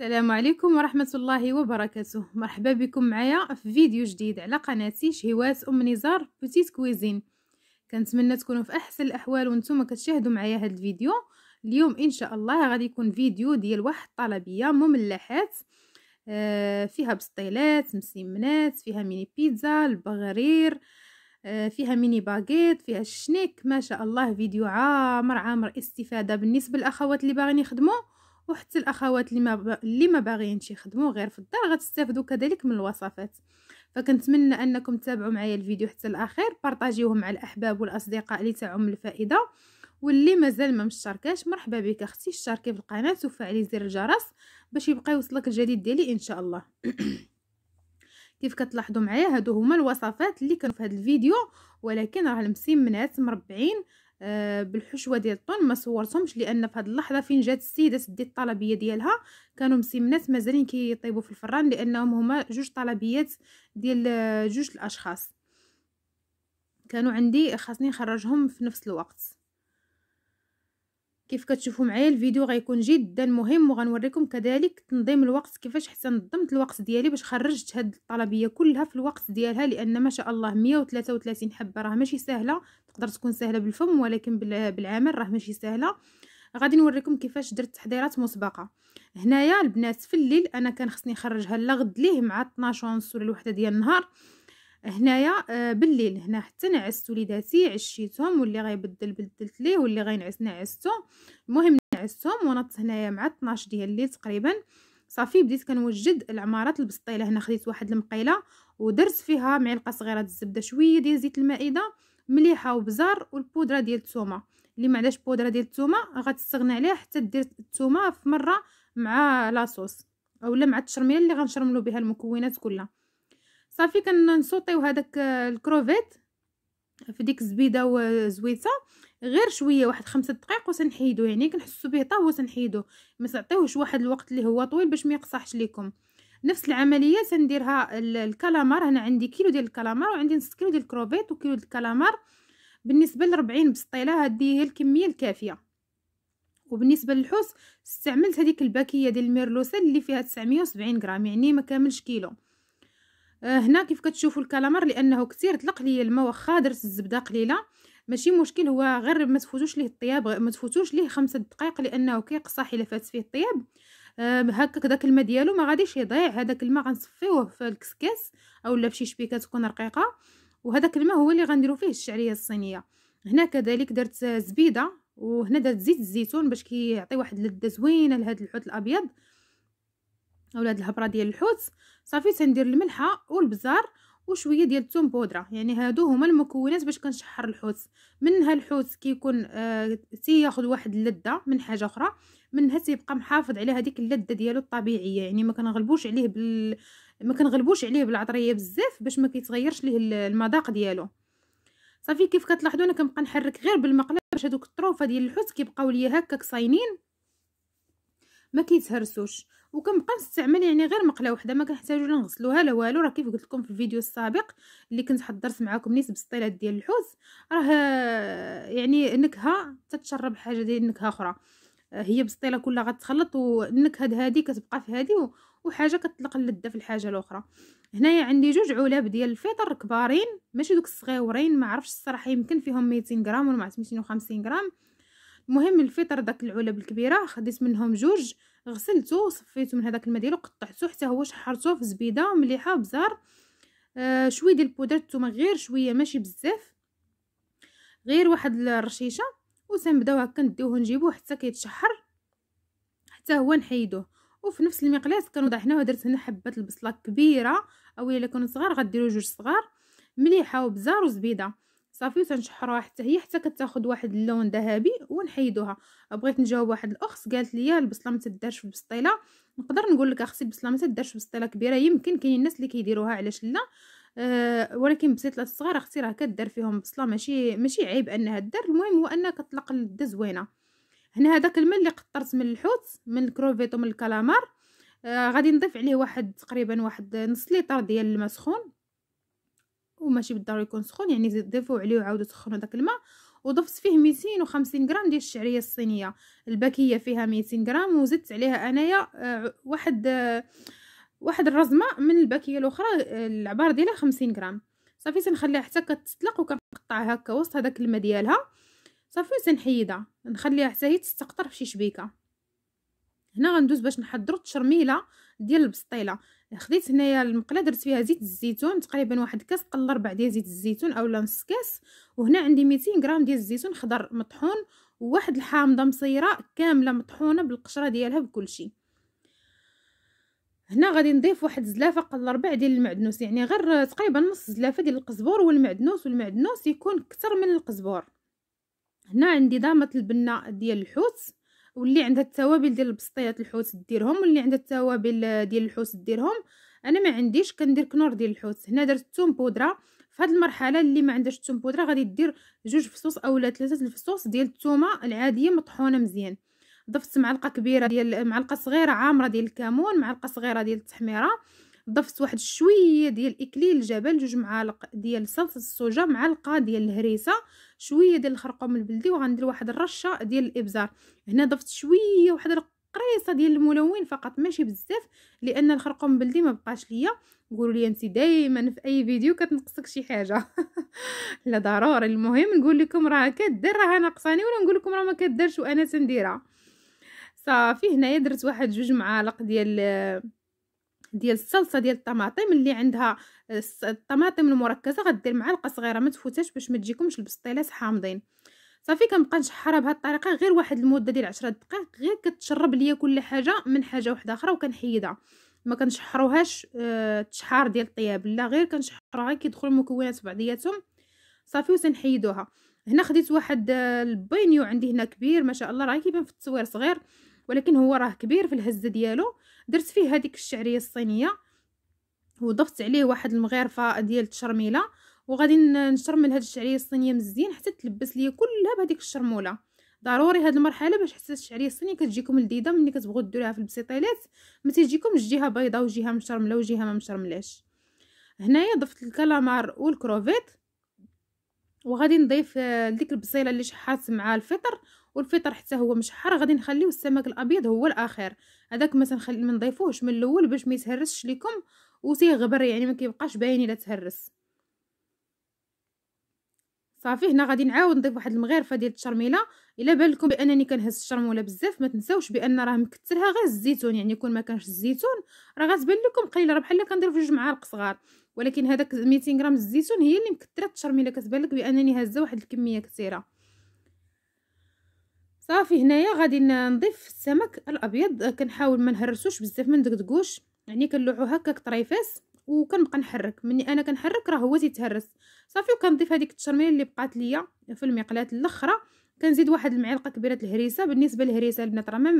السلام عليكم ورحمة الله وبركاته مرحبا بكم معايا في فيديو جديد على قناتي شهوات أم نزار بوتيت كويزين كنتمنى تكونوا في أحسن الأحوال وانتم كتشاهدوا معايا هذا الفيديو اليوم إن شاء الله غادي يكون فيديو ديال واحد طلبية مملحات آه، فيها بسطيلات مسيمنات فيها ميني بيتزا البغرير آه، فيها ميني باغيت فيها الشنيك ما شاء الله فيديو عامر عامر استفادة بالنسبة للأخوات اللي باغين يخدموا وحتى الاخوات اللي ما ب... اللي ما باغيينش يخدموا غير في الدار غتستافدوا كذلك من الوصفات فكنتمنى انكم تتابعوا معايا الفيديو حتى الاخير بارطاجيوه مع الاحباب والاصدقاء اللي تعم الفائده واللي مازال ما مشتركاش مرحبا بك اختي اشتركي في القناه وفعلي زر الجرس باش يبقى يوصلك الجديد ديالي ان شاء الله كيف كتلاحظوا معايا هادو هما الوصفات اللي كانوا في هذا الفيديو ولكن راه المسيمنات مربعين آه بالحشوه ديال الطن ما صورتهمش لان في هذه اللحظه فين جات السيده سديت الطلبيه ديالها كانوا مسمنات مازالين كيطيبوا في الفران لانهم هما جوج طلبيات ديال آه، جوج الاشخاص كانوا عندي خاصني نخرجهم في نفس الوقت كيف كتشوفوا معايا الفيديو غيكون جدا مهم وغنوريكم كذلك تنظيم الوقت كيفاش حتى نظمت الوقت ديالي باش خرجت هاد الطلبيه كلها في الوقت ديالها لان ما شاء الله 133 حبه راه ماشي سهله تقدر تكون سهله بالفم ولكن بالعمل راه ماشي سهله غادي نوريكم كيفاش درت تحضيرات مسبقه هنايا البنات في الليل انا كان خصني نخرجها لا غد ليه مع 12 ونص ولا الوحده ديال النهار هنايا آه، بالليل هنا حتى نعست وليداتي عشيتهم واللي غيبدل بدلت ليه واللي غينعس نعستو المهم نعستهم ونط هنايا مع 12 ديال الليل تقريبا صافي بديت كنوجد العمارات البسطيله هنا خديت واحد المقيله ودرت فيها معلقه صغيره ديال الزبده شويه ديال زيت المائده مليحه وبزار والبودره ديال الثومه اللي ما عندهاش بودره ديال الثومه غتستغنى عليها حتى دير الثومه في مره مع لاصوص اولا مع التشرميه اللي غنشرملو بها المكونات كلها صافي كنصوطيو هذاك آه، الكروفيت في ديك الزبيده وزويته غير شويه واحد خمسة دقائق وسنحيدو يعني كنحسو به طاه وسنحيدو ما تعطيوهش واحد الوقت اللي هو طويل باش ما يقصحش ليكم نفس العمليه سنديرها الكالامار هنا عندي كيلو ديال الكالامار وعندي نص كيلو ديال الكروفيت وكيلو ديال الكالامار بالنسبه ل 40 بسطيله هذه هي الكميه الكافيه وبالنسبه للحوس استعملت هذيك الباكيه ديال الميرلوسه اللي فيها 970 غرام يعني ما كاملش كيلو آه، هنا كيف كتشوفوا الكالامر لانه كثير طلق لي الماء واخا درت الزبده قليله ماشي مشكل هو غير ما تفوتوش ليه الطياب ما تفوتوش ليه خمسة دقائق لانه كيقصح الا فات فيه الطياب آه، هكاك داك الماء ديالو ما غاديش يضيع هذاك الماء غنصفيوه في الكسكاس اولا بشي شبيكه تكون رقيقه وهذاك الماء هو اللي غنديرو فيه الشعريه الصينيه هنا كذلك درت زبيده وهنا درت زيت الزيتون باش كيعطي واحد اللذه زوينه لهذا الحوت الابيض اولا الهبره ديال الحوت صافي تندير الملحه والبزار وشويه ديال الثوم بودره يعني هادو هما المكونات باش كنشحر الحوت منها الحوت كيكون آه تياخذ واحد اللذه من حاجه اخرى منها تيبقى محافظ على هذيك اللذه ديالو الطبيعيه يعني ما كنغلبوش عليه بال ما كنغلبوش عليه بالعطريه بزاف باش ما كيتغيرش ليه المذاق ديالو صافي كيف كتلاحظوا انا كنبقى نحرك غير بالمقله باش هذوك الطروفه ديال الحوت كيبقاو ليا هكاك صاينين ما كيتهرسوش وكنبقى نستعمل يعني غير مقله وحده ما كنحتاجو لا نغسلوها لا والو راه كيف قلت لكم في الفيديو السابق اللي كنت حضرت معكم نيت بالسطيلات ديال الحوت راه يعني نكهه تتشرب حاجه ديال النكهه اخرى هي بسطيله كلها غتخلط والنكهه هذه كتبقى في هذه وحاجه كتطلق اللذه في الحاجه الاخرى هنايا عندي جوج علب ديال الفطر كبارين ماشي دوك الصغيورين ما عرفتش الصراحه يمكن فيهم 200 غرام ولا 250 غرام المهم الفطر داك العلب الكبيره خديت منهم جوج غسلته وصفيته من هذاك الماء ديالو قطعته حتى هو شحرته في زبيده مليحه بزار آه شويه ديال بودره الثومه غير شويه ماشي بزاف غير واحد الرشيشه وتنبداو هكا نديوه نجيبوه حتى كيتشحر حتى هو نحيدوه وفي نفس المقلاس كنوضع هنا ودرت هنا حبات البصله كبيره او الا كانوا صغار غديروا جوج صغار مليحه وبزار وزبيده صافي وتنشحروها حتى هي حتى كتاخد واحد اللون ذهبي ونحيدوها بغيت نجاوب واحد الاخت قالت لي البصله ما تدارش في البسطيله نقدر نقول لك اختي البصله ما تدارش في بسطيله كبيره يمكن كاين الناس اللي كيديروها علاش لا أه ولكن بسيطله الصغار اختي راه كدار فيهم بصله ماشي ماشي عيب انها دار المهم هو انها كطلق اللذه زوينه هنا هذاك الماء اللي قطرت من الحوت من الكروفيت ومن الكالامار آه غادي نضيف عليه واحد تقريبا واحد نص لتر ديال الماء سخون وماشي بالضروري يكون سخون يعني زيد ضيفو عليه وعاودوا سخنوا داك الماء وضفت فيه 250 غرام ديال الشعريه الصينيه الباكيه فيها 200 غرام وزدت عليها انايا آه، واحد آه، واحد الرزمه من الباكيه الاخرى آه، العبار ديالها 50 غرام صافي تنخليها حتى كتطلق وكنقطع هكا وسط هذاك الماء ديالها صافي تنحيدها نخليها حتى هي تستقطر فشي شبيكه هنا غندوز باش نحضروا التشرميله ديال البسطيله خديت هنايا المقله درت فيها زيت الزيتون تقريبا واحد كاس قل ربع ديال زيت الزيتون اولا نص كاس وهنا عندي 200 غرام ديال الزيتون خضر مطحون وواحد الحامضه مصيره كامله مطحونه بالقشره ديالها بكلشي هنا غادي نضيف واحد زلافه قل ربع ديال المعدنوس يعني غير تقريبا نص زلافه ديال القزبور والمعدنوس والمعدنوس يكون كتر من القزبور هنا عندي ضامه البنه ديال الحوت واللي عندها التوابل ديال البسطيات الحوت ديرهم واللي عندها التوابل ديال الحوت ديرهم انا ما عنديش كندير كنور ديال الحوت هنا درت الثوم بودره في هذه المرحله اللي ما عندهاش الثوم بودره غادي دير جوج فصوص اولا ثلاثه الفصوص ديال الثومه العاديه مطحونه مزيان ضفت معلقه كبيره ديال معلقه صغيره عامره ديال الكمون معلقه صغيره ديال التحميره ضفت واحد شويه ديال اكليل الجبل جوج معالق ديال صلصه الصوجا معلقه ديال الهريسه شويه ديال الخرقوم البلدي وغندير واحد الرشه ديال الابزار هنا ضفت شويه واحد قريصه ديال الملون فقط ماشي بزاف لان الخرقوم البلدي ما بقاش ليا قولوا لي انت دائما في اي فيديو كتنقصك شي حاجه لا ضروري المهم نقول لكم راه كدير راه ناقصاني ولا نقول لكم راه ما كدارش وانا تنديرها صافي هنايا درت واحد جوج معالق ديال ديال الصلصه ديال الطماطم اللي عندها آه، الطماطم المركزه غدير معلقه صغيره ما تفوتاش باش ما تجيكمش البسطيلات حامضين صافي كنبقى نشحرها بهذه الطريقه غير واحد المده ديال 10 دقائق غير كتشرب ليا كل حاجه من حاجه واحده اخرى وكنحيدها ما كنشحروهاش آه، تشحار ديال الطياب لا غير كنشحروها كيدخلوا المكونات بعضياتهم صافي وسنحيدوها هنا خديت واحد آه، البينيو عندي هنا كبير ما شاء الله راه كيبان في التصوير صغير ولكن هو راه كبير في الهزه ديالو درت فيه هذيك الشعريه الصينيه وضفت عليه واحد المغرفه ديال التشرميله وغادي نشرمل هذه الشعريه الصينيه مزيان حتى تلبس ليا كلها بهذيك الشرموله ضروري هذه المرحله باش حتى الشعريه الصينيه كتجيكم لذيذه ملي كتبغوا ديروها في البسيطيلات ما تيجيكمش جهه بيضاء وجهه مشرمله وجهه ما مشرملاش هنايا ضفت الكالامار والكروفيت وغادي نضيف ديك آه، البصيله اللي شحرت مع الفطر والفطر حتى هو مشحر غادي نخليو السمك الابيض هو الاخير هذاك ما تنخلي من ضيفوهش من الاول باش ما يتهرسش ليكم وتيغبر يعني ما كيبقاش باين الا تهرس صافي هنا غادي نعاود نضيف واحد المغرفه ديال الشرميله الا بان لكم بانني كنهز الشرموله بزاف ما تنساوش بان راه مكثرها غير الزيتون يعني كون ما كانش الزيتون راه غتبان لكم قليله راه بحال كندير جوج معالق صغار ولكن هذاك 200 غرام الزيتون هي اللي مكثره الشرميله كتبان لك بانني هازه واحد الكميه كثيره صافي هنايا غادي نضيف السمك الابيض آه، كنحاول ما نهرسوش بزاف ما ندقدقوش يعني كنلوحو هكاك طريفاس وكنبقى نحرك مني انا كنحرك راه هو تيتهرس صافي وكنضيف هذيك التشرميه اللي بقات ليا في المقلاة الاخرى كنزيد واحد المعلقه كبيره الهريسه بالنسبه للهريسه البنات راه ما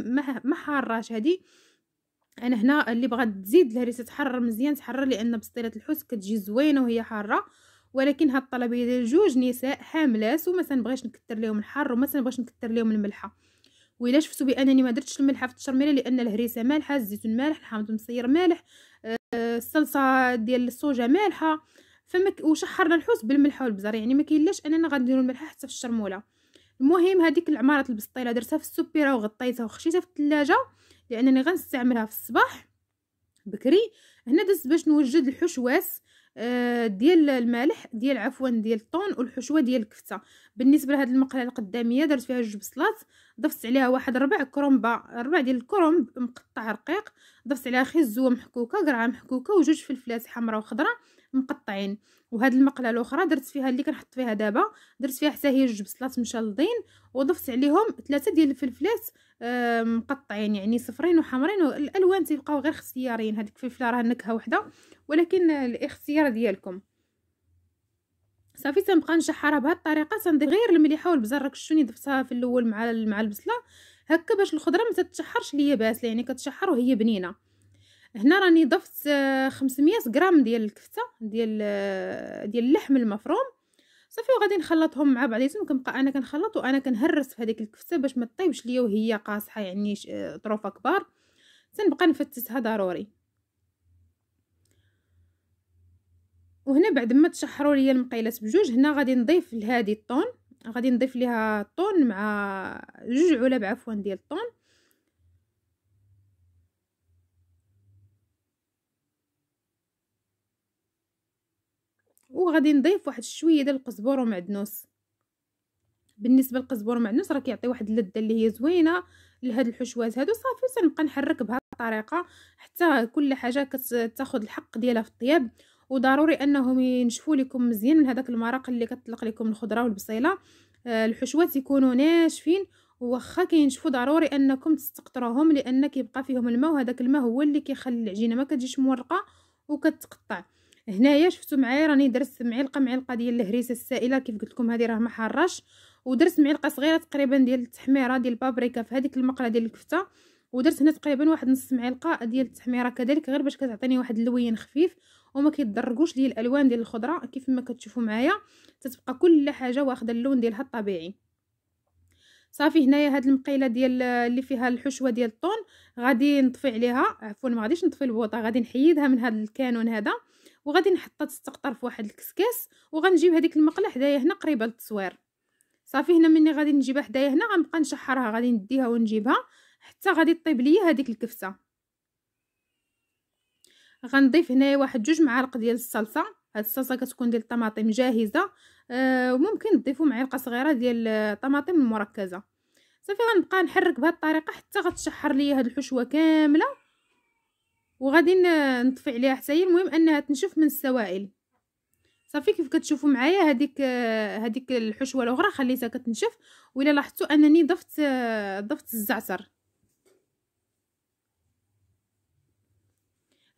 ما حاراش هذه انا هنا اللي بغات تزيد الهريسه تحرر مزيان تحرر لان بسطيله الحوت كتجي زوينه وهي حاره ولكن هاد الطلبه ديال جوج نساء حاملات وما تنبغيش نكثر لهم الحر وما تنبغيش نكثر لهم الملحه وإلا شفتوا بانني ما درتش الملحه في التشرميله لان الهريسه مالحه الزيتون مالح الحامض المصير مالح آه، الصلصه ديال الصوجه مالحه فما وشحرنا الحوت بالملح والبزار يعني ما كاينلاش اننا غنديروا الملحه حتى في الشرموله المهم هذيك العماره البسطيله درتها في السوبيره وغطيتها وخشيتها في الثلاجه لانني غنستعملها في الصباح بكري هنا دزت باش نوجد الحشوات آه، ديال المالح ديال عفوا ديال الطون والحشوه ديال الكفته بالنسبه لهاد المقله القداميه درت فيها جوج بصلات ضفت عليها واحد ربع كرومبا ربع ديال الكرومب مقطع رقيق ضفت عليها خزوه محكوكه قرعه محكوكه وجوج فلفلات حمراء وخضراء مقطعين وهاد المقله الاخرى درت فيها اللي كنحط فيها دابا درت فيها حتى هي جوج بصلات مشلضين وضفت عليهم ثلاثه ديال الفلفلات آه، مقطعين يعني صفرين وحمرين والالوان تيبقاو غير اختياريين هذيك الفلفله راه نكهه وحده ولكن الاختيار ديالكم صافي تنبقى نشحرها بهاد الطريقه تنضيف غير المليحه والبزار راك شفتوني ضفتها في الاول مع مع البصله هكا باش الخضره ما تتشحرش ليا باسله يعني كتشحر وهي بنينه هنا راني ضفت 500 آه، غرام ديال الكفته ديال آه، ديال اللحم المفروم صافي وغادي نخلطهم مع بعضياتهم كنبقى انا كنخلط وانا كنهرس في هذيك الكفته باش ما تطيبش ليا وهي قاصحه يعني آه، طروفه كبار تنبقى نفتتها ضروري وهنا بعد ما تشحروا ليا المقيلات بجوج هنا غادي نضيف لهذه الطون غادي نضيف ليها الطون مع جوج علب عفوا ديال الطون وغادي نضيف واحد شويه ديال القزبر ومعدنوس بالنسبه للقزبر ومعدنوس راه كيعطي واحد اللذه اللي هي زوينه لهاد الحشوات هادو صافي تنبقى نحرك بهاد الطريقه حتى كل حاجه كتاخذ الحق ديالها في الطياب وضروري انهم ينشفوا لكم مزيان من هذاك المرق اللي كتطلق لكم الخضره والبصيله آه، الحشوات يكونوا ناشفين واخا كينشفوا ضروري انكم تستقطروهم لان كيبقى فيهم الماء وهذاك الماء هو اللي كيخلي العجينه ما كتجيش مورقه وكتقطع هنايا شفتوا معايا راني درت معلقه معلقه ديال الهريسه السائله كيف قلت لكم هذه راه ما حراش ودرت معلقه صغيره تقريبا ديال التحميره ديال البابريكا في هذيك المقله ديال الكفته ودرت هنا تقريبا واحد نص معلقه ديال التحميره كذلك غير باش كتعطيني واحد اللوين خفيف وما كيتضرقوش ليا الالوان ديال الخضره كيف ما كتشوفوا معايا تتبقى كل حاجه واخده اللون ديالها الطبيعي صافي هنايا هاد المقيله ديال اللي فيها الحشوه ديال الطون غادي نطفي عليها عفوا ما غاديش نطفي البوطه غادي نحيدها من هاد الكانون هذا وغادي نحطها تستقطر في واحد الكسكاس وغنجيب هذيك المقله حدايا هنا قريبه للتصوير صافي هنا ملي غادي نجيبها حدايا هنا غنبقى نشحرها غادي نديها ونجيبها حتى غادي طيب ليا هذيك الكفته غنضيف هنايا واحد جوج معالق ديال الصلصه هاد الصلصه كتكون ديال الطماطم جاهزه أه وممكن تضيفوا معلقه صغيره ديال الطماطم المركزه صافي غنبقى نحرك بهاد الطريقه حتى غتشحر ليا هاد الحشوه كامله وغادي نطفي عليها حتى هي المهم انها تنشف من السوائل صافي كيف كتشوفوا معايا هذيك هذيك الحشوه الاخرى خليتها كتنشف ولا لاحظتوا انني ضفت ضفت الزعتر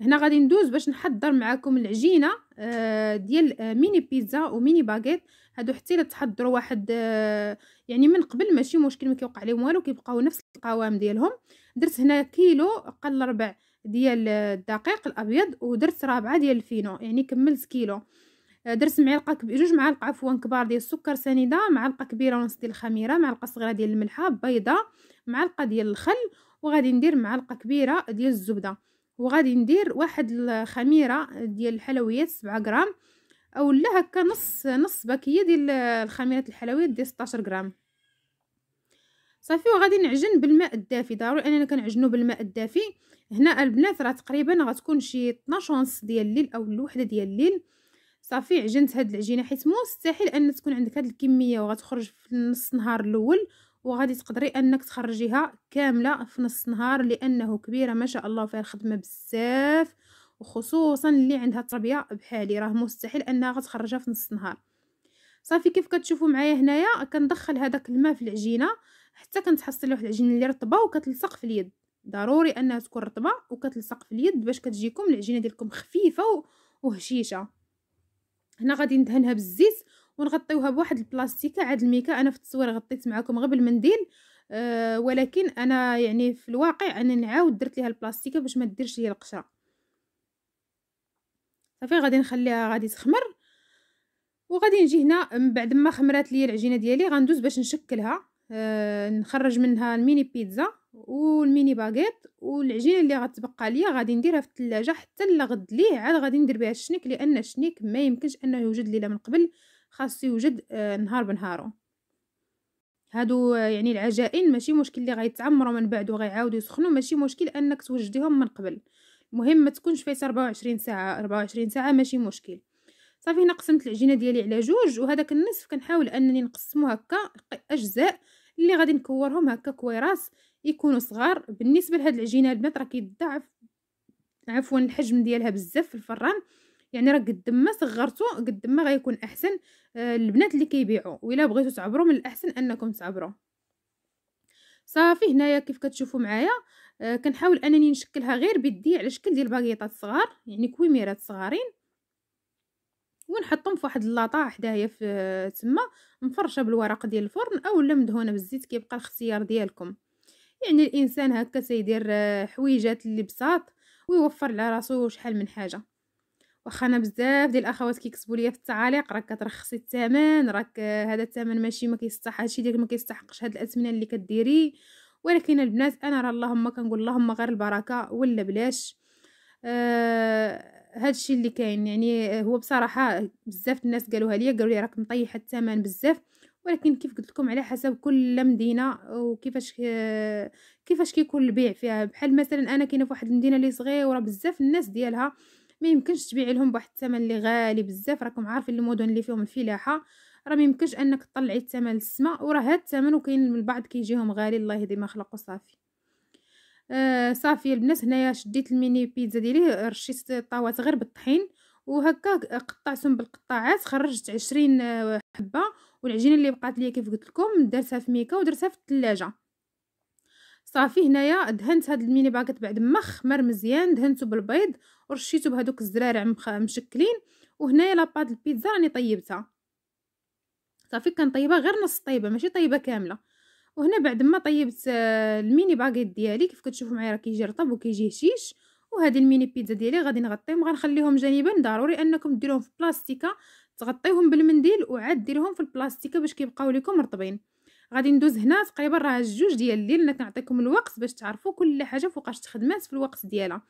هنا غادي ندوز باش نحضر معكم العجينه آه، ديال آه، ميني بيتزا وميني باغيت هادو حتى الا تحضروا واحد آه، يعني من قبل ماشي مشكل ما كيوقع لهم والو كيبقاو نفس القوام ديالهم درت هنا كيلو قل ربع ديال الدقيق الابيض ودرت رابعه ديال الفينو يعني كملت كيلو آه، درت معلقه كب... جوج معالق عفوا كبار ديال السكر سنيده معلقه كبيره ونص ديال الخميره معلقه صغيره ديال الملحه بيضه معلقه ديال الخل وغادي ندير معلقه كبيره ديال الزبده وغادي ندير واحد الخميره ديال الحلويات 7 غرام اولا هكا نص نص باكيه ديال الخميره الحلويات ديال 16 غرام صافي وغادي نعجن بالماء الدافي ضروري اننا كنعجنو بالماء الدافي هنا البنات راه تقريبا غتكون شي 12 ونص ديال الليل او الوحده ديال الليل صافي عجنت هاد العجينه حيت مستحيل ان تكون عندك هاد الكميه وغتخرج في نص النهار الاول وغادي تقدري انك تخرجيها كامله في نص النهار لانه كبيره ما شاء الله فيها الخدمه بزاف وخصوصا اللي عندها تربيه بحالي راه مستحيل انها غتخرجها في نص النهار صافي كيف كتشوفوا معايا هنايا كندخل هذاك الماء في العجينه حتى كنتحصل واحد العجينه اللي رطبه وكتلصق في اليد ضروري انها تكون رطبه وكتلصق في اليد باش كتجيكم العجينه ديالكم خفيفه وهشيشه هنا غادي ندهنها بالزيت ونغطيوها بواحد البلاستيكه عاد الميكا انا في التصوير غطيت معكم غير بالمنديل أه ولكن انا يعني في الواقع انا نعاود درت ليها البلاستيكه باش ما ديرش ليا القشره صافي غادي نخليها غادي تخمر وغادي نجي هنا من بعد ما خمرات ليا العجينه ديالي غندوز باش نشكلها آه، نخرج منها الميني بيتزا والميني باغيت والعجينه اللي غتبقى ليا غادي نديرها في الثلاجه حتى لغد ليه عاد غادي ندير بها الشنيك لان الشنيك ما يمكنش انه يوجد ليله من قبل خاصو يوجد آه، نهار بنهارو هادو آه، يعني العجائن ماشي مشكل اللي غيتعمروا من بعد وغيعاودوا يسخنوا ماشي مشكل انك توجديهم من قبل المهم ما تكونش فايت 24 ساعه 24 ساعه ماشي مشكل صافي هنا قسمت العجينه ديالي على جوج وهذاك النصف كنحاول انني نقسمه هكا اجزاء اللي غادي نكورهم هكا كويراس يكونوا صغار بالنسبه لهاد العجينه البنات راه كيتضاعف عفوا الحجم ديالها بزاف في الفران يعني راه قد ما صغرتو قد ما غيكون احسن آه، البنات اللي كيبيعوا ولا بغيتو تعبروا من الاحسن انكم تعبروا صافي هنايا كيف كتشوفوا معايا آه، كنحاول انني نشكلها غير بيدي على شكل ديال باغيطات صغار يعني كويميرات صغارين ونحطهم في واحد اللاطه حدايا في تما مفرشه بالورق ديال الفرن اولا مدهونه بالزيت كيبقى الاختيار ديالكم يعني الانسان هكا تيدير آه، حويجات اللي بساط ويوفر على راسو شحال من حاجه واخا انا بزاف ديال الاخوات كيكتبوا ليا في التعاليق راك كترخصي الثمن راك آه، هذا الثمن ماشي ما كيستحق هادشي ديالك ما كيستحقش هاد الاثمنه اللي كديري ولكن البنات انا راه اللهم كنقول اللهم غير البركه ولا بلاش آه هذا الشيء اللي كاين يعني هو بصراحه بزاف الناس قالوها لي قالوا لي راك مطيحه الثمن بزاف ولكن كيف قلت لكم على حسب كل مدينه وكيفاش كيفاش كيكون البيع فيها بحال مثلا انا كاينه في واحد المدينه اللي صغيره بزاف الناس ديالها ما يمكنش تبيع لهم بواحد الثمن اللي غالي بزاف راكم عارفين المدن اللي فيهم الفلاحه راه ما يمكنش انك تطلعي الثمن للسماء وراه هاد الثمن وكاين من بعد كيجيهم غالي الله يهدي ما خلقو صافي آه، صافي البنات هنايا شديت الميني بيتزا ديالي رشيت الطاوات غير بالطحين وهكا قطعتهم بالقطاعات خرجت عشرين آه، حبه والعجينه اللي بقات ليا كيف قلت لكم درتها في ميكا ودرتها في الثلاجه صافي هنايا دهنت هاد الميني باكيت بعد ما خمر مزيان دهنته بالبيض ورشيته بهذوك الزرارع مشكلين وهنايا لاباط البيتزا راني طيبتها صافي كنطيبها غير نص طيبه ماشي طيبه كامله وهنا بعد ما طيبت آه، الميني باغيت ديالي كيف كتشوفوا معايا راه كيجي رطب وكيجي هشيش وهذه الميني بيتزا ديالي غادي نغطيهم غنخليهم جانبا ضروري انكم ديروهم في بلاستيكه تغطيهم بالمنديل وعاد ديرهم في البلاستيكه باش كيبقاو لكم رطبين غادي ندوز هنا تقريبا راه جوج ديال الليل انا كنعطيكم الوقت باش تعرفوا كل حاجه فوقاش تخدمات في الوقت ديالها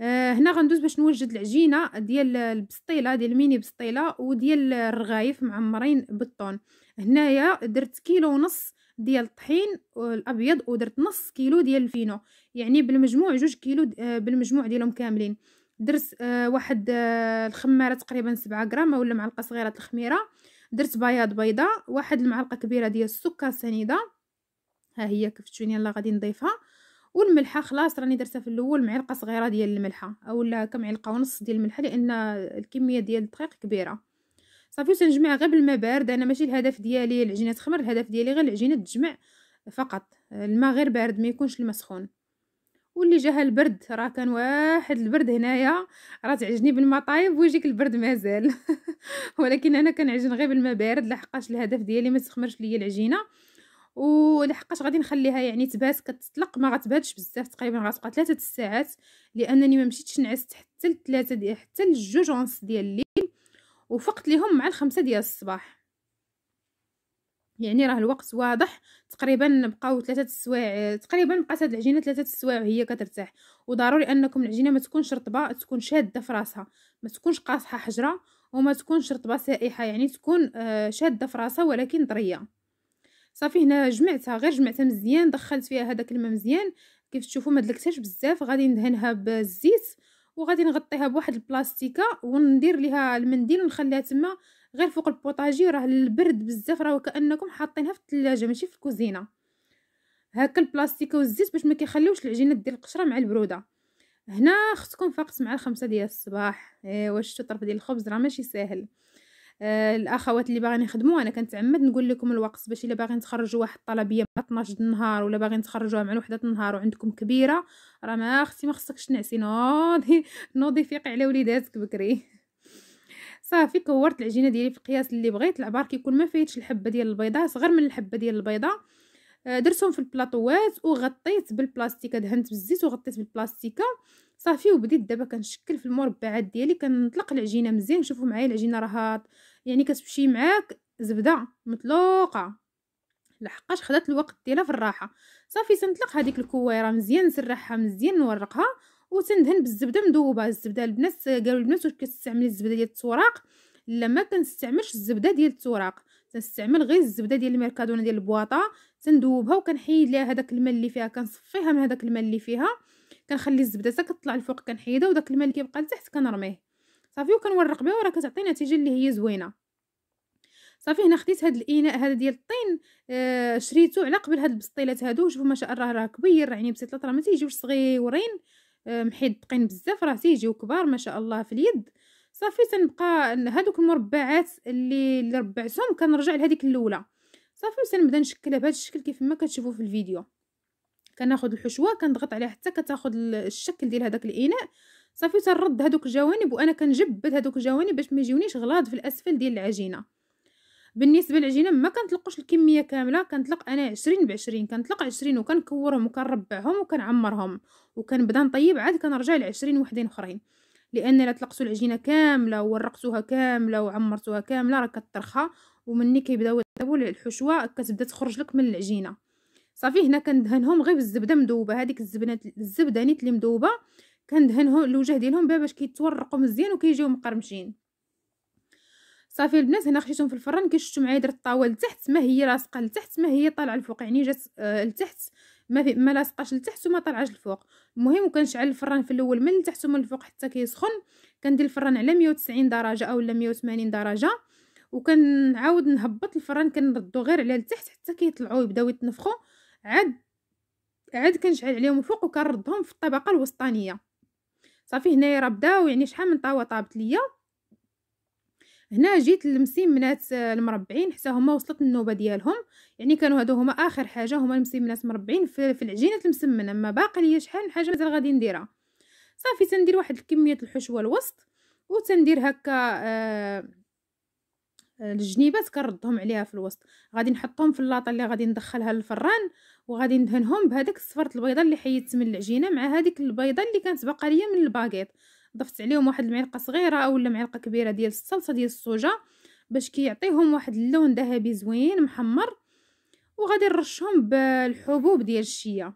آه هنا غندوز باش نوجد العجينه ديال البسطيله ديال الميني بسطيله وديال الرغايف معمرين بالطون هنايا درت كيلو ونص ديال الطحين الابيض ودرت نص كيلو ديال الفينو يعني بالمجموع جوج كيلو آه، بالمجموع ديالهم كاملين درت آه، واحد آه، الخماره تقريبا سبعة غرام ولا معلقه صغيره الخميره درت بياض بيضه واحد المعلقه كبيره ديال السكر سنيده ها هي كفتشون يلا غادي نضيفها والملحه خلاص راني درتها في الاول معلقه صغيره ديال الملحه اولا كمعلقه ونص ديال الملحه لان الكميه ديال الدقيق كبيره صافي وتنجمع غير بالماء بارد انا ماشي الهدف ديالي العجينه تخمر الهدف ديالي غير العجينه تجمع فقط الماء غير بارد ما يكونش الماء سخون واللي جاها البرد راه كان واحد البرد هنايا راه تعجني بالمطايب طايب ويجيك البرد مازال ولكن انا كنعجن غير بالماء بارد لحقاش الهدف ديالي ما تخمرش ليا العجينه ولحقاش غادي نخليها يعني تبات كتطلق ما غتباتش بزاف تقريبا غتبقى ثلاثة الساعات لانني ما مشيتش نعست حتى لثلاثة دي حتى لجوج اونس ديال الليل وفقت لهم مع الخمسة ديال الصباح يعني راه الوقت واضح تقريبا بقاو ثلاثه السوايع تقريبا بقات هاد العجينه ثلاثه السوايع وهي كترتاح وضروري انكم العجينه ما تكونش رطبه تكون شاده في راسها ما تكونش قاصحه حجره وما تكونش رطبه سائحه يعني تكون آه، شاده في راسها ولكن طريه صافي هنا جمعتها غير جمعتها مزيان دخلت فيها هذاك الماء مزيان كيف تشوفوا ما دلكتهاش بزاف غادي ندهنها بالزيت وغادي نغطيها بواحد البلاستيكه وندير ليها المنديل ونخليها تما غير فوق البوطاجي راه البرد بزاف راه كانكم حاطينها في الثلاجه ماشي في الكوزينه هاكا البلاستيكه والزيت باش ما كيخليوش العجينه دير القشره مع البروده هنا خصكم فقط مع الخمسة ديال الصباح ايوا شتو الطرف ديال الخبز راه ماشي ساهل آه الاخوات اللي باغيين يخدموا انا كنتعمد نقول لكم الوقت باش الا باغيين تخرجوا واحد الطلبيه مع 12 النهار ولا باغيين تخرجوها مع وحده النهار وعندكم كبيره راه ما اختي ما خصكش تنعسي نوضي نوضي فيقي على وليداتك بكري صافي كورت العجينه ديالي في القياس اللي بغيت العبار كيكون ما فيهش الحبه ديال البيضه صغر من الحبه ديال البيضه آه، درتهم في البلاطوات وغطيت بالبلاستيكه دهنت بالزيت وغطيت بالبلاستيكه صافي وبديت دابا كنشكل في المربعات ديالي كنطلق العجينه مزيان شوفوا معايا العجينه راه يعني كتمشي معاك زبده مطلوقه لحقاش خدات الوقت ديالها في الراحه صافي تنطلق هذيك الكويره مزيان نسرحها مزيان نورقها وتندهن بالزبده مذوبه الزبده البنات قالوا البنات واش كتستعملي الزبده ديال التوراق لا ما كنستعملش الزبده ديال التوراق تنستعمل غير الزبده ديال الميركادونا ديال البواطه تندوبها وكنحيد ليها هذاك الماء اللي فيها كنصفيها من هذاك الماء اللي فيها كنخلي الزبده حتى كطلع الفوق كنحيدها وداك الماء اللي كيبقى لتحت كنرميه صافي وكنورق بها وراه كتعطي نتيجه اللي هي زوينه صافي هنا خديت هاد الاناء هذا ديال الطين آه شريته على قبل هاد البسطيلات هادو شوفوا ما شاء الله راه كبير يعني بسيطلات راه ما تيجيوش صغيورين آه محيد دقين بزاف راه تيجيو كبار ما شاء الله في اليد صافي تنبقى هادوك المربعات اللي, اللي ربعتهم كنرجع لهذيك الاولى صافي وتنبدا نشكلها بهذا الشكل كيف ما كتشوفوا في الفيديو كناخذ الحشوه كنضغط عليها حتى كتاخذ الشكل ديال هذاك الاناء صافي تنرد هذوك الجوانب وانا كنجبد هذوك الجوانب باش ما يجيونيش غلاض في الاسفل ديال العجينه بالنسبه للعجينه ما كنطلقوش الكميه كامله كنطلق انا 20 ب 20 كنطلق 20 وكنكورهم وكنربعهم وكنعمرهم وكنبدا نطيب عاد كنرجع ل 20 وحدين اخرين لان الا طلقتوا العجينه كامله وورقتوها كامله وعمرتوها كامله راه كترخى ومني كيبداو الحشوه كتبدا تخرج لك من العجينه صافي هنا كندهنهم غير بالزبده مذوبه هذيك الزبده الزبده نيت اللي مذوبه كندهنهم الوجه ديالهم باش كيتورقوا مزيان وكيجيو مقرمشين صافي البنات هنا خشيتهم في الفران كي شفتوا معايا درت الطاوله لتحت ما هي لاصقه لتحت ما هي طالعه لفوق يعني جات آه لتحت ما في ما لاصقاش لتحت وما طالعاش لفوق المهم وكنشعل الفران في الاول من لتحت ومن الفوق حتى كيسخن كندير الفران على 190 درجه اولا 180 درجه وكنعاود نهبط الفران كنردو غير على لتحت حتى كيطلعوا يبداو يتنفخوا عاد عاد كنشعل عليهم الفوق وكنردهم في الطبقه الوسطانيه صافي هنايا راه بداو يعني شحال من طاوه طابت ليا هنا جيت للمسيمنات المربعين حتى هما وصلت النوبه ديالهم يعني كانوا هادو هما اخر حاجه هما المسيمنات مربعين في, في العجينه المسمنه ما باقي ليا شحال من حاجه مازال غادي نديرها صافي تندير واحد الكميه الحشوه الوسط وتندير هكا آه الجنيبات كنردهم عليها في الوسط غادي نحطهم في اللاطه اللي غادي ندخلها للفران وغادي ندهنهم بهذاك الصفرت البيضه اللي حيدت من العجينه مع هذيك البيضه اللي كانت باقا ليا من الباكيط ضفت عليهم واحد المعلقه صغيره اولا معلقه كبيره ديال الصلصه ديال الصوجه باش كيعطيهم كي واحد اللون ذهبي زوين محمر وغادي نرشهم بالحبوب ديال الشيا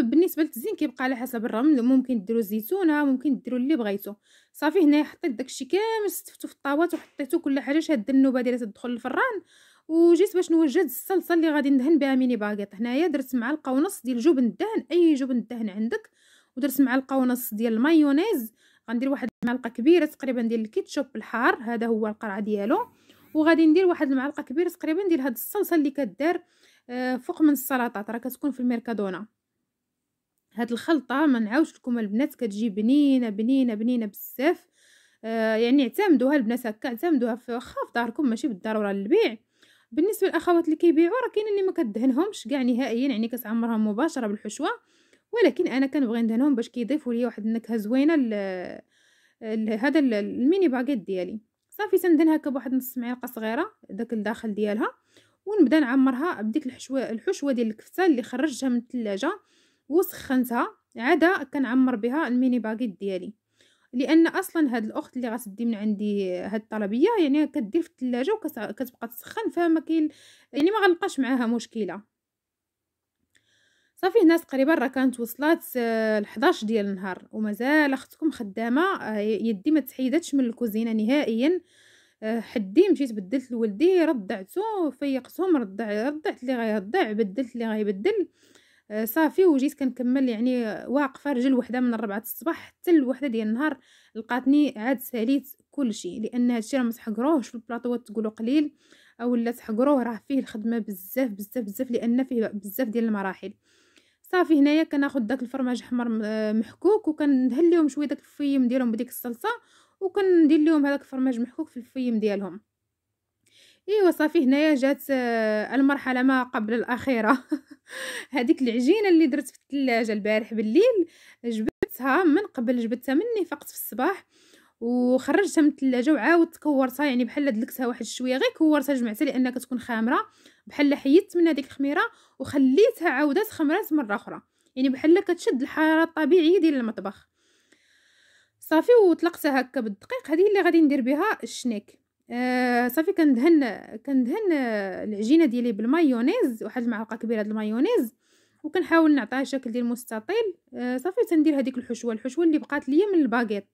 بالنسبه للتزيين كيبقى على حسب الرمل ممكن ديروا الزيتونه ممكن ديروا اللي بغيتو صافي هنايا حطيت داكشي كامل ستفتو في الطاوات وحطيتو كل حاجه شاده النوبه ديالها تدخل للفران وجيت باش نوجد الصلصه اللي غادي ندهن بها ميني باغيط هنايا درت معلقه ونص ديال جبن الدهن اي جبن الدهن عندك ودرت معلقه ونص ديال المايونيز غندير واحد المعلقه كبيره تقريبا ديال الكيتشوب الحار هذا هو القرعه ديالو وغادي ندير واحد المعلقه كبيره تقريبا ديال هاد الصلصه اللي كدار آه، فوق من السلطات راه كتكون في الميركادونا هاد الخلطه ما نعاودش لكم البنات كتجي بنينه بنينه بنينه بزاف آه، يعني اعتمدوها البنات هكا اعتمدوها في واخا في داركم ماشي بالضروره للبيع بالنسبه للاخوات اللي كيبيعوا راه كاين اللي ما كدهنهمش كاع نهائيا يعني كتعمرهم مباشره بالحشوه ولكن انا كنبغي ندهنهم باش كيضيفوا ليا واحد النكهه زوينه لهذا الميني باغيت ديالي صافي تندهنها هكا بواحد نص معلقه صغيره داك الداخل ديالها ونبدا نعمرها بديك الحشوه الحشوه ديال الكفته اللي خرجتها من الثلاجه وسخنتها عدا كنعمر بها الميني باغيت ديالي لان اصلا هاد الاخت اللي غتدي من عندي هاد الطلبيه يعني كدير في الثلاجه وكتبقى تسخن فما كاين يعني ما غنلقاش معاها مشكله صافي هنا تقريبا راه كانت وصلات آه، ل11 ديال النهار ومازال اختكم خدامه آه، يدي ما تحيدتش من الكوزينه نهائيا آه، حدي مشيت بدلت لولدي رضعته فيقتهم رضع رضعت اللي غيرضع بدلت اللي غيبدل صافي وجيت كنكمل يعني واقفه رجل وحده من الربعة الصباح حتى الوحده ديال النهار لقاتني عاد ساليت كلشي لان هادشي راه ما تحقروهش في البلاطوات تقولوا قليل اولا تحقروه راه فيه الخدمه بزاف بزاف بزاف لان فيه بزاف ديال المراحل صافي هنايا كناخذ داك الفرماج احمر محكوك وكندهن لهم شويه داك الفيم ديالهم بديك الصلصه وكندير لهم هذاك الفرماج محكوك في الفيم ديالهم ايوا صافي هنايا جات آه، المرحله ما قبل الاخيره هذيك العجينه اللي درت في الثلاجه البارح بالليل جبتها من قبل جبتها مني فقت في الصباح وخرجتها من الثلاجه وعاودت كورتها يعني بحال دلكتها واحد شويه غير كورتها جمعتها لانها كتكون خامره بحال حيدت من هذيك الخميره وخليتها عاودات خمرات مره اخرى يعني بحال كتشد الحراره الطبيعيه ديال المطبخ صافي وطلقتها هكا بالدقيق هذه اللي غادي ندير بها الشنيك آه، صافي كندهن كندهن العجينه ديالي بالمايونيز واحد المعلقه كبيره ديال المايونيز وكنحاول نعطيها شكل ديال مستطيل آه، صافي تندير هذيك الحشوه الحشوه اللي بقات ليا من الباغيط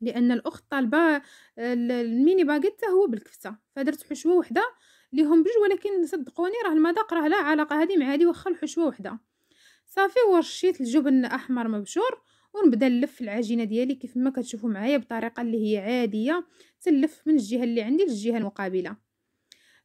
لان الاخت طالبه آه، الميني باغيت هو بالكفته فدرت حشوه وحده ليهم بجوج ولكن صدقوني راه المذاق راه لا علاقه هذه مع هذه واخا الحشوه وحده صافي ورشيت الجبن احمر مبشور ونبدا نلف العجينه ديالي كيف ما كتشوفوا معايا بطريقه اللي هي عاديه تلف من الجهه اللي عندي للجهه المقابله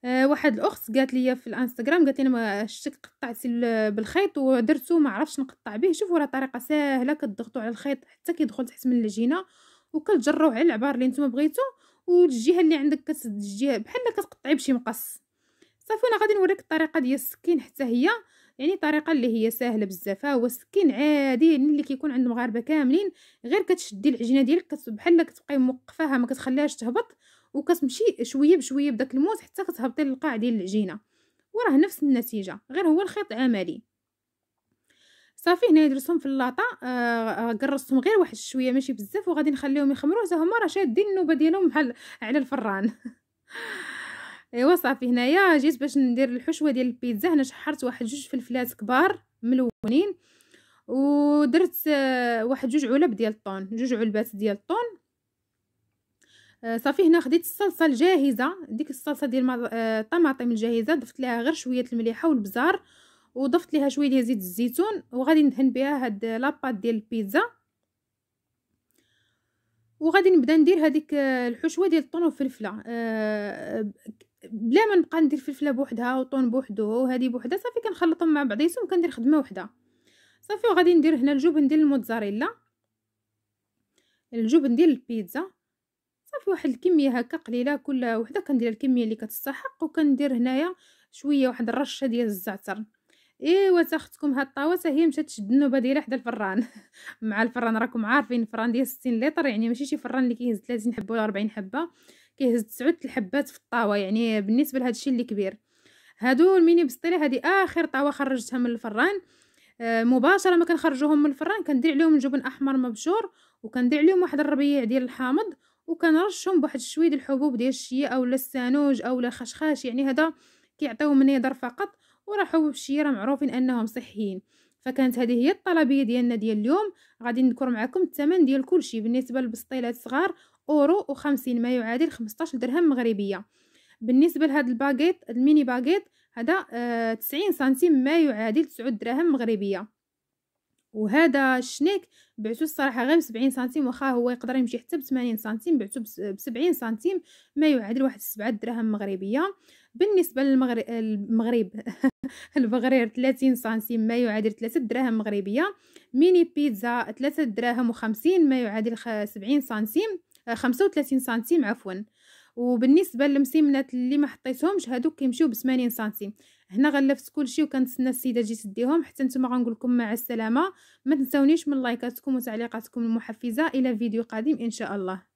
أه واحد الاخت قالت لي في الانستغرام قالت لي انا شتك قطعتي بالخيط ودرتو ما عرفتش نقطع به شوفوا راه طريقه سهله كتضغطوا على الخيط حتى كيدخل تحت من العجينه وكتجروه على العبار اللي نتوما بغيتو والجهه اللي عندك كتسد الجهه بحال كتقطعي بشي مقص صافي انا غادي نوريك الطريقه ديال السكين حتى هي يعني طريقه اللي هي سهله بزاف هو سكين عادي اللي كيكون عند المغاربه كاملين غير كتشدي العجينه ديالك بحال كتبقاي موقفاها ما كتخليهاش تهبط وكتمشي شويه بشويه بداك الموز حتى كتهبطي للقاع ديال العجينه وراه نفس النتيجه غير هو الخيط عملي صافي هنا درتهم في اللاطه آه، آه، قرصتهم غير واحد شويه ماشي بزاف وغادي نخليهم يخمروا حتى هما راه شادين النوبه ديالهم بحال على الفران ايوا صافي هنايا جيت باش ندير الحشوه ديال البيتزا هنا شحرت واحد جوج فلفلات كبار ملونين ودرت آه، واحد جوج علب ديال الطون جوج علبات ديال الطون آه، صافي هنا خديت الصلصه الجاهزه ديك الصلصه ديال الطماطم آه، الجاهزه ضفت لها غير شويه المليحه والبزار وضفت لها شويه ديال زيت الزيتون وغادي ندهن بها هاد لاباط ديال البيتزا وغادي نبدا ندير هذيك الحشوه ديال الطون والفلفله بلا ما نبقى ندير فلفله بوحدها وطون بوحدو وهذه بوحدها صافي كنخلطهم مع بعضياتهم كندير خدمه وحده صافي وغادي ندير هنا الجبن ديال الموتزاريلا الجبن ديال البيتزا صافي واحد الكميه هكا قليله كل وحده كندير الكميه اللي كتستحق وكندير هنايا شويه واحد الرشه ديال الزعتر ايوا تاختكم هاد الطاوسه هي مشات تشد النوبه ديالها حدا الفران مع الفران راكم عارفين الفران ديال 60 لتر يعني ماشي شي فران اللي كيهز 30 حبه ولا 40 حبه كيهز تسعود الحبات في الطاوه يعني بالنسبه لهذا الشيء اللي كبير هادو الميني بسطيله هادي اخر طاوه خرجتها من الفران آه، مباشره ما كنخرجوهم من الفران كندير عليهم جبن احمر مبشور وكندير عليهم واحد الربيع ديال الحامض وكنرشهم بواحد شويه ديال الحبوب ديال الشيه اولا السانوج اولا الخشخاش يعني هذا كيعطيو منيضر فقط وراه حبوب الشيه راه معروفين انهم صحيين فكانت هذه هي الطلبيه ديالنا ديال اليوم غادي نذكر معكم الثمن ديال كلشي بالنسبه للبسطيلات الصغار أورو وخمسين ما يعادل خمسطاش درهم مغربية بالنسبة لهاد الباغيط الميني باغيط هذا آه تسعين سنتيم ما يعادل تسعود دراهم مغربية وهذا الشنيك بعتو الصراحة غير بسبعين سنتيم واخا هو يقدر يمشي حتى بثمانين سنتيم بعتو بسبعين سنتيم ما يعادل واحد سبعة دراهم مغربية بالنسبة للمغرب المغرب البغرير 30 سنتيم ما يعادل 3 دراهم مغربية ميني بيتزا 3 دراهم و50 ما يعادل 70 سنتيم خمسة وثلاثين سنتيم عفوا وبالنسبه للمسيمنات اللي ما حطيتهمش هادوك كيمشيو ب 80 سنتيم هنا غلفت كلشي وكنتسنى السيده تجي تديهم حتى نتوما غنقول لكم مع السلامه ما تنسونيش من لايكاتكم وتعليقاتكم المحفزه الى فيديو قادم ان شاء الله